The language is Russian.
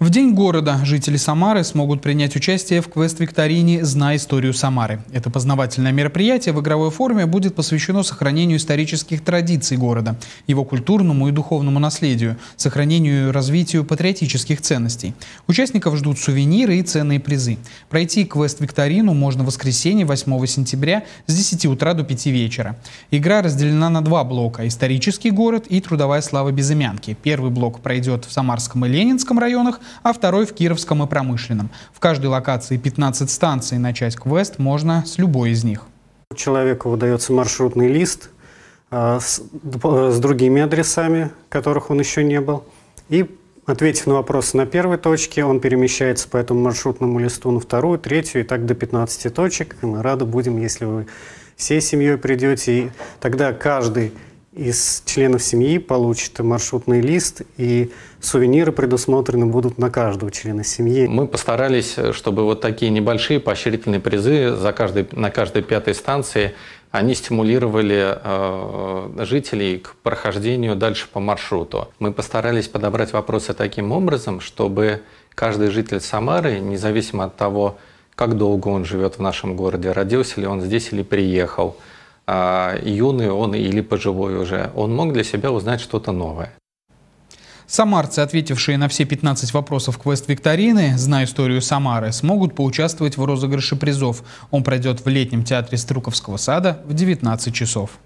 В День города жители Самары смогут принять участие в квест-викторине «Знай историю Самары». Это познавательное мероприятие в игровой форме будет посвящено сохранению исторических традиций города, его культурному и духовному наследию, сохранению и развитию патриотических ценностей. Участников ждут сувениры и ценные призы. Пройти квест-викторину можно в воскресенье 8 сентября с 10 утра до 5 вечера. Игра разделена на два блока – исторический город и трудовая слава Безымянки. Первый блок пройдет в Самарском и Ленинском районах, а второй в Кировском и Промышленном. В каждой локации 15 станций, начать квест можно с любой из них. Человеку выдается маршрутный лист а, с, э, с другими адресами, которых он еще не был. И, ответив на вопросы на первой точке, он перемещается по этому маршрутному листу на вторую, третью и так до 15 точек. И мы рады будем, если вы всей семьей придете. И тогда каждый из членов семьи получит маршрутный лист, и сувениры предусмотрены будут на каждого члена семьи. Мы постарались, чтобы вот такие небольшие поощрительные призы за каждый, на каждой пятой станции, они стимулировали э, жителей к прохождению дальше по маршруту. Мы постарались подобрать вопросы таким образом, чтобы каждый житель Самары, независимо от того, как долго он живет в нашем городе, родился ли он здесь или приехал – а, юный он или пожилой уже, он мог для себя узнать что-то новое. Самарцы, ответившие на все 15 вопросов квест-викторины, зная историю Самары, смогут поучаствовать в розыгрыше призов. Он пройдет в летнем театре Струковского сада в 19 часов.